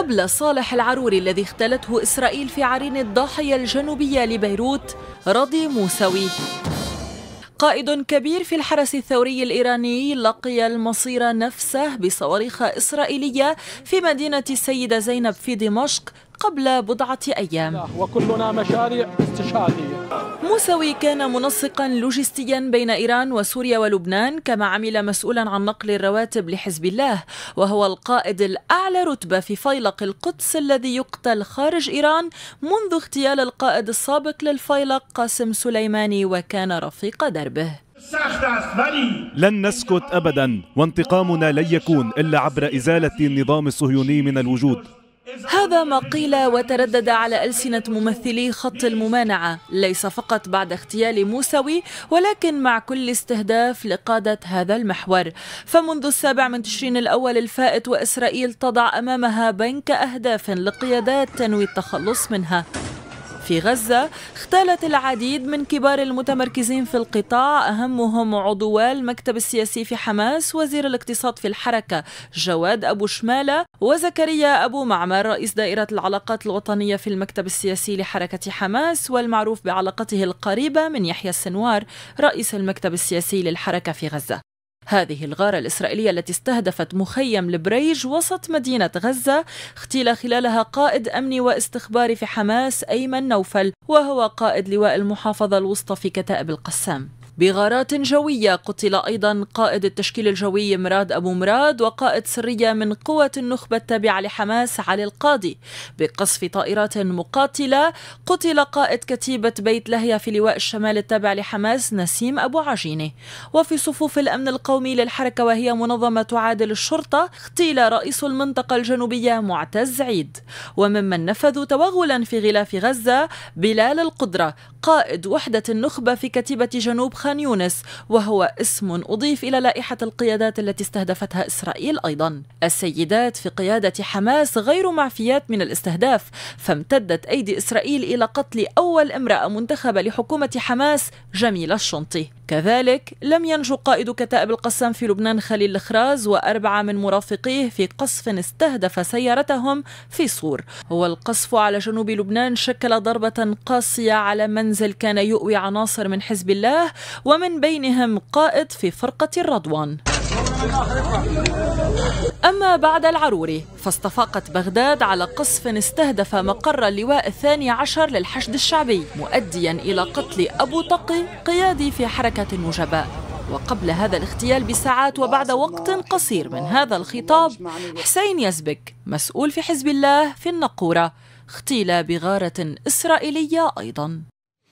قبل صالح العروري الذي اغتالته إسرائيل في عرين الضاحية الجنوبية لبيروت رضي موسوي قائد كبير في الحرس الثوري الإيراني لقي المصير نفسه بصواريخ إسرائيلية في مدينة السيدة زينب في دمشق قبل بضعة أيام وكلنا مشاريع استشهادية موسوي كان منسقا لوجستيا بين إيران وسوريا ولبنان كما عمل مسؤولا عن نقل الرواتب لحزب الله وهو القائد الأعلى رتبة في فيلق القدس الذي يقتل خارج إيران منذ اغتيال القائد السابق للفيلق قاسم سليماني وكان رفيق دربه لن نسكت ابدا وانتقامنا لن يكون الا عبر ازاله النظام الصهيوني من الوجود هذا ما قيل وتردد على ألسنة ممثلي خط الممانعة ليس فقط بعد اغتيال موسوي ولكن مع كل استهداف لقادة هذا المحور فمنذ السابع من تشرين الأول الفائت وإسرائيل تضع أمامها بنك أهداف لقيادات تنوي التخلص منها في غزة اختالت العديد من كبار المتمركزين في القطاع أهمهم عضوا المكتب السياسي في حماس وزير الاقتصاد في الحركة جواد أبو شمالة وزكريا أبو معمر رئيس دائرة العلاقات الوطنية في المكتب السياسي لحركة حماس والمعروف بعلاقته القريبة من يحيى السنوار رئيس المكتب السياسي للحركة في غزة هذه الغارة الإسرائيلية التي استهدفت مخيم البريج وسط مدينة غزة اغتيل خلالها قائد أمني واستخباري في حماس أيمن نوفل وهو قائد لواء المحافظة الوسطى في كتائب القسام بغارات جوية قتل أيضا قائد التشكيل الجوي مراد أبو مراد وقائد سرية من قوة النخبة التابعة لحماس علي القاضي بقصف طائرات مقاتلة قتل قائد كتيبة بيت لهيا في لواء الشمال التابع لحماس نسيم أبو عجينة وفي صفوف الأمن القومي للحركة وهي منظمة تعادل الشرطة اغتيل رئيس المنطقة الجنوبية معتز عيد وممن نفذوا توغلا في غلاف غزة بلال القدرة قائد وحدة النخبة في كتيبة جنوب خان يونس وهو اسم أضيف إلى لائحة القيادات التي استهدفتها إسرائيل أيضا السيدات في قيادة حماس غير معفيات من الاستهداف فامتدت أيدي إسرائيل إلى قتل أول امرأة منتخبة لحكومة حماس جميلة الشنطي كذلك لم ينجو قائد كتائب القسام في لبنان خليل الخراز وأربعة من مرافقيه في قصف استهدف سيارتهم في صور والقصف على جنوب لبنان شكل ضربة قاسية على منزل كان يؤوي عناصر من حزب الله ومن بينهم قائد في فرقة الرضوان أما بعد العروري فاستفاقت بغداد على قصف استهدف مقر اللواء الثاني عشر للحشد الشعبي مؤديا إلى قتل أبو طقي قيادي في حركة النجباء وقبل هذا الاغتيال بساعات وبعد وقت قصير من هذا الخطاب حسين يزبك مسؤول في حزب الله في النقورة اغتيل بغارة إسرائيلية أيضاً